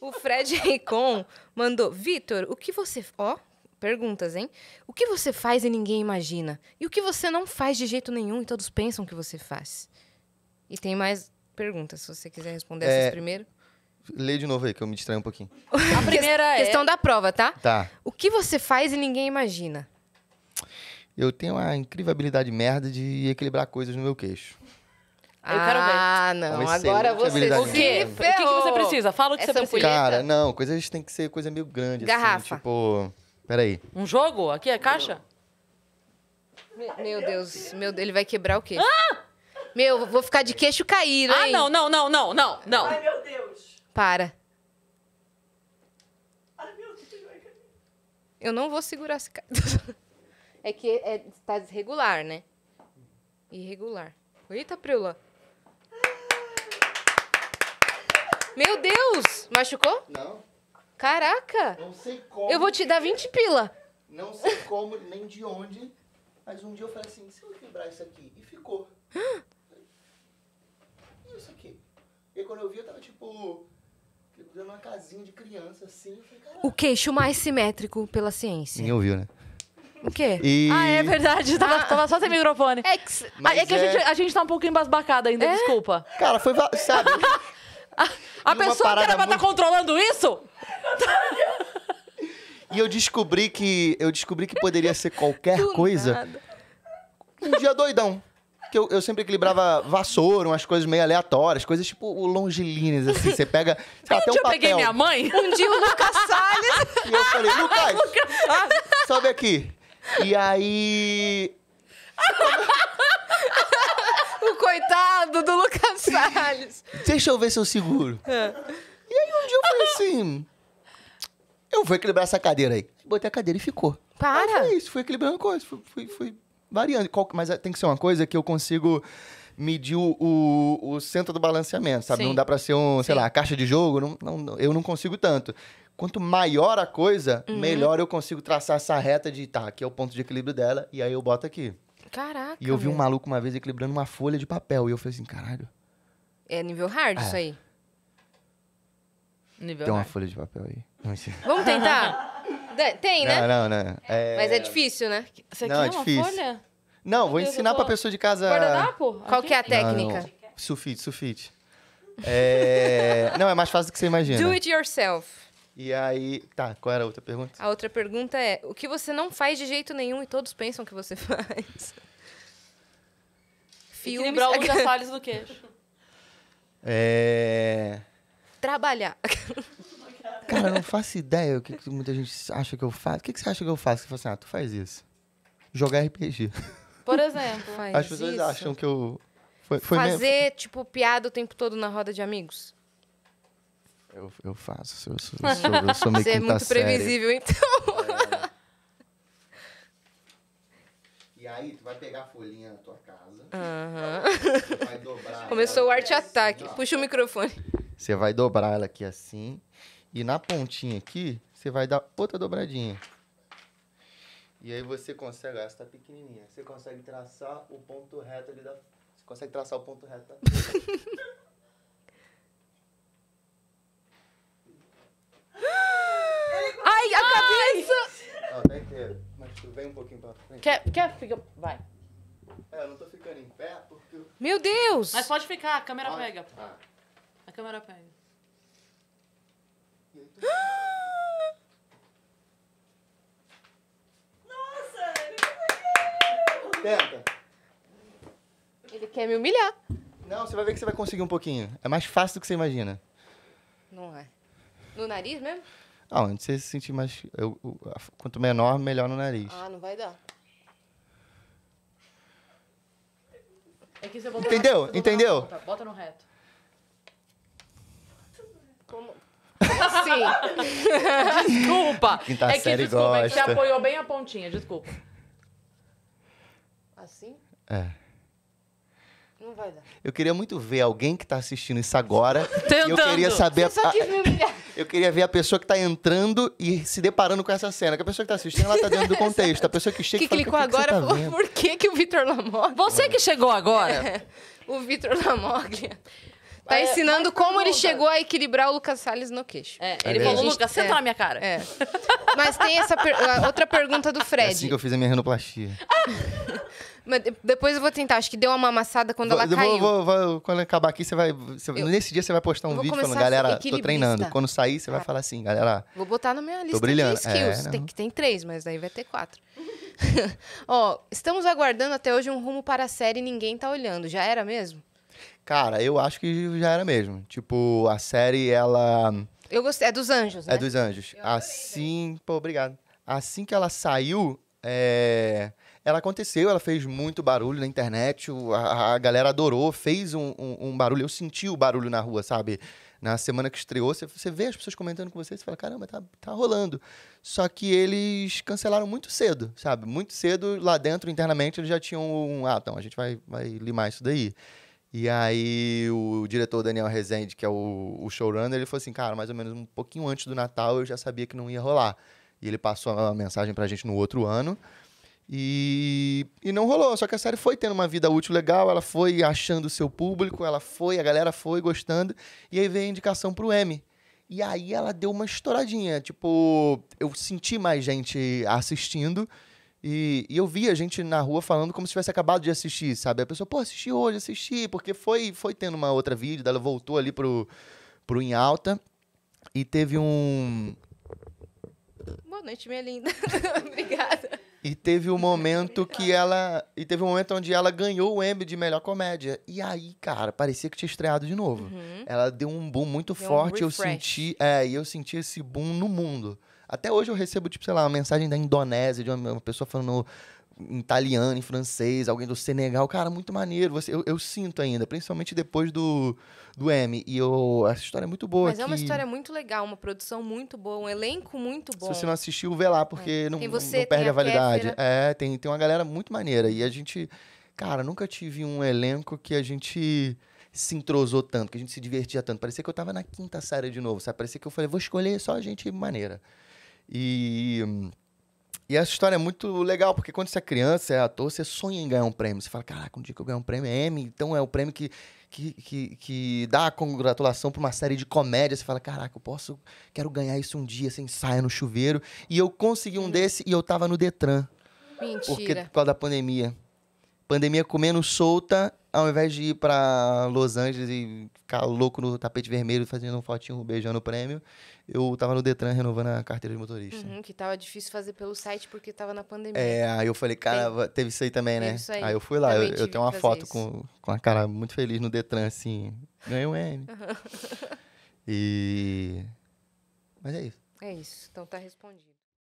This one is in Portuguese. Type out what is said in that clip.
O Fred Ricon mandou: Vitor, o que você. Ó, perguntas, hein? O que você faz e ninguém imagina? E o que você não faz de jeito nenhum e todos pensam que você faz? E tem mais perguntas, se você quiser responder é... essas primeiro. Lê de novo aí, que eu me distraio um pouquinho. A primeira é... Questão da prova, tá? Tá. O que você faz e ninguém imagina? Eu tenho uma incrível habilidade merda de equilibrar coisas no meu queixo quero ver. Ah, não. Agora você O quê? O que, que você precisa? Fala o que Essa você precisa. Cara, não. Coisa a gente tem que ser coisa meio grande. Assim, Garrafa. Assim, tipo... Peraí. Um jogo? Aqui é caixa? Meu Deus. Meu, ele vai quebrar o quê? Ah! Meu, vou ficar de queixo caído, ah, hein? Ah, não, não, não, não, não, não. Ai, meu Deus. Para. Ai, meu Deus. Eu não vou segurar esse cara. é que é, tá desregular, né? Irregular. Eita, Prula. Meu Deus! Machucou? Não. Caraca! Não sei como. Eu vou te dar 20 pila. Não sei como, nem de onde. Mas um dia eu falei assim, se eu quebrar isso aqui? E ficou. e isso aqui? E quando eu vi, eu tava tipo. Dando uma casinha de criança, assim. Eu falei, Caraca. o queixo mais simétrico pela ciência. Ninguém ouviu, né? O quê? E... Ah, é verdade. Tava, ah, tava só sem microfone. É que, é que é... A, gente, a gente tá um pouco embasbacada ainda, é? desculpa. Cara, foi. Sabe? A, pessoa que era pra estar tá controlando isso? e eu descobri que. Eu descobri que poderia ser qualquer coisa. Um dia doidão. Que eu, eu sempre equilibrava vassoura, umas coisas meio aleatórias, coisas tipo o longilines, assim. Você pega. Sei um até um dia papel. eu peguei minha mãe? Um dia o Lucas Salles. E eu falei, Lucas! Lucas ah, sobe aqui. E aí. coitado do Lucas Salles. Deixa eu ver se eu seguro. É. E aí um dia eu falei assim. Eu vou equilibrar essa cadeira aí. Botei a cadeira e ficou. Para! Aí foi isso, fui equilibrando coisas, fui, fui, fui variando. Mas é, tem que ser uma coisa que eu consigo medir o, o, o centro do balanceamento, sabe? Sim. Não dá pra ser um, Sim. sei lá, caixa de jogo, não, não, eu não consigo tanto. Quanto maior a coisa, uhum. melhor eu consigo traçar essa reta de, tá, aqui é o ponto de equilíbrio dela, e aí eu boto aqui. Caraca. E eu vi um maluco uma vez equilibrando uma folha de papel. E eu falei assim, caralho. É nível hard é. isso aí? Nível Tem hard. uma folha de papel aí. Vamos tentar? Tem, né? Não, não, não. É... Mas é difícil, né? Isso aqui não, é, uma difícil. folha? Não, vou ensinar pra pessoa de casa. Guardanapo? Qual que é a técnica? Não, não. É... não, é mais fácil do que você imagina. Do it yourself. E aí. Tá, qual era a outra pergunta? A outra pergunta é: o que você não faz de jeito nenhum e todos pensam que você faz? Filmes. Equilibrar os assoalhos do queixo. É. Trabalhar. Cara, eu não faço ideia o que, muita gente acha que eu faço. O que, que você acha que eu faço? Você fala assim, ah, tu faz isso. Jogar RPG. Por exemplo, faz As pessoas isso. acham que eu. Foi, foi Fazer, mesmo. tipo, piada o tempo todo na roda de amigos. Eu, eu faço. Eu sou, eu sou, eu sou meio Você é muito série. previsível, então. É. E aí, tu vai pegar a folhinha da tua casa. Uh -huh. vai dobrar. Começou o arte assim, ataque. Assim, Puxa o microfone. Você vai dobrar ela aqui assim. E na pontinha aqui, você vai dar outra dobradinha. E aí você consegue, essa tá pequenininha, você consegue traçar o ponto reto ali da... Você consegue traçar o ponto reto da... Ela tá mas tu vem um pouquinho pra frente. Quer, quer, fica, vai. É, eu não tô ficando em pé porque... Meu Deus! Mas pode ficar, a câmera Olha. pega. Ah. A câmera pega. nossa Tenta. Ele quer me humilhar. Não, você vai ver que você vai conseguir um pouquinho. É mais fácil do que você imagina. Não é. No nariz mesmo? Não, ah, antes você se sentir mais. Eu, eu, quanto menor, melhor no nariz. Ah, não vai dar. É que você botou Entendeu? Entendeu? Bota, bota no reto. Como? Assim. desculpa. Quinta tá é que, desculpa, gosta. é que você apoiou bem a pontinha, desculpa. Assim? É. Não vai dar. Eu queria muito ver alguém que está assistindo isso agora. Tentando. Tá eu queria saber. Você só quis me Eu queria ver a pessoa que está entrando e se deparando com essa cena. Que a pessoa que está assistindo, ela está dentro do contexto. A pessoa que chega... Que fala, clicou que agora, que tá por que, que o Vitor Lamoglia? Você que chegou agora. É, o Vitor Lamoglia. Tá é, ensinando é, como ele chegou a equilibrar o Lucas Salles no queixo. É, é ele é falou, Lucas, senta na minha cara. É. Mas tem essa per outra pergunta do é Fred. É assim que eu fiz a minha renoplastia. Mas depois eu vou tentar. Acho que deu uma amassada quando vou, ela caiu. Vou, vou, vou, quando acabar aqui, você vai. Você, eu, nesse dia você vai postar um vídeo falando, galera, tô treinando. Quando sair, você ah. vai tá. falar assim, galera. Vou botar na minha lista tô brilhando. de skills. É, tem, que tem três, mas daí vai ter quatro. Ó, estamos aguardando até hoje um rumo para a série Ninguém Tá Olhando. Já era mesmo? Cara, eu acho que já era mesmo. Tipo, a série, ela eu gostei. É dos anjos, é né? É dos anjos. assim. Pô, obrigado. Assim que ela saiu, é, ela aconteceu, ela fez muito barulho na internet, a, a, galera adorou, fez um, um, um, barulho. Eu senti o barulho na rua, sabe? Na semana que estreou, você, você vê as pessoas comentando com você, você fala, caramba, tá, tá rolando. Só que eles cancelaram muito cedo, sabe? Muito cedo, lá dentro, internamente, eles já tinham um, ah, então, a gente vai, vai limar isso daí. E aí o diretor Daniel Rezende, que é o, o showrunner, ele falou assim, cara, mais ou menos um pouquinho antes do Natal eu já sabia que não ia rolar. E ele passou a mensagem pra gente no outro ano. E, e não rolou, só que a série foi tendo uma vida útil legal, ela foi achando o seu público, ela foi, a galera foi gostando, e aí veio a indicação pro M. E aí ela deu uma estouradinha, tipo, eu senti mais gente assistindo, e, e, eu via gente na rua falando como se tivesse acabado de assistir, sabe? A pessoa, pô, assisti hoje, assisti, porque foi foi tendo uma outra vídeo, ela voltou ali pro, pro Em Alta e teve um. Boa noite, minha linda. Obrigada. E teve um momento que ela. E teve um momento onde ela ganhou o Emmy de melhor comédia. E aí, cara, parecia que tinha estreado de novo. Uhum. Ela deu um boom muito deu forte. Um eu senti. É, e eu senti esse boom no mundo. Até hoje eu recebo, tipo, sei lá, uma mensagem da Indonésia, de uma, uma pessoa falando em italiano, em francês, alguém do Senegal. Cara, muito maneiro. Você, eu, eu, sinto ainda, principalmente depois do, do M. E eu, essa história é muito boa. Mas é uma história muito legal, uma produção muito boa, um elenco muito bom. Se você não assistiu, vê lá, porque é. não, você, não, perde a, a validade. É, tem, tem uma galera muito maneira. E a gente, cara, nunca tive um elenco que a gente se entrosou tanto, que a gente se divertia tanto. Parecia que eu tava na quinta série de novo, sabe? Parecia que eu falei, vou escolher só gente maneira. E, e essa história é muito legal, porque quando você é criança, é ator, você sonha em ganhar um prêmio. Você fala, caraca, um dia que eu ganhar um prêmio é M, então é o prêmio que, que, que, que dá a congratulação para uma série de comédia. Você fala, caraca, eu posso, quero ganhar isso um dia, você ensaia no chuveiro. E eu consegui um desse e eu tava no Detran. Mentira. Porque, por causa da pandemia. Pandemia comendo solta ao invés de ir para Los Angeles e ficar louco no tapete vermelho fazendo um fotinho beijando o prêmio, eu tava no Detran renovando a carteira de motorista. Uhum, que tava difícil fazer pelo site porque tava na pandemia. É, aí eu falei, cara, Tem. teve isso aí também, né? Aí. aí. eu fui lá, eu, eu, tenho uma foto com, com a cara muito feliz no Detran, assim, ganhei um M. Uhum. E. Mas é isso. É isso, então tá respondido.